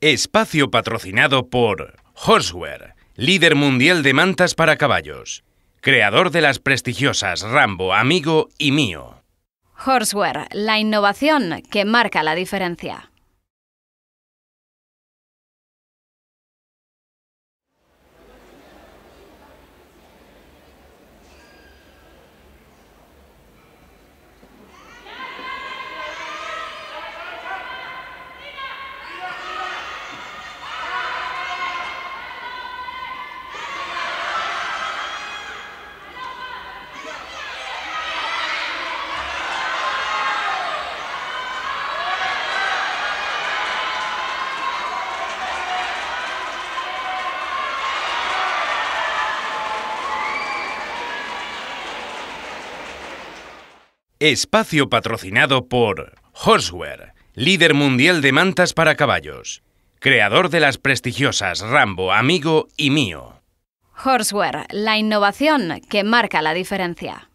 Espacio patrocinado por Horseware, líder mundial de mantas para caballos, creador de las prestigiosas Rambo, Amigo y Mío. Horseware, la innovación que marca la diferencia. Espacio patrocinado por Horseware, líder mundial de mantas para caballos. Creador de las prestigiosas Rambo, Amigo y Mío. Horseware, la innovación que marca la diferencia.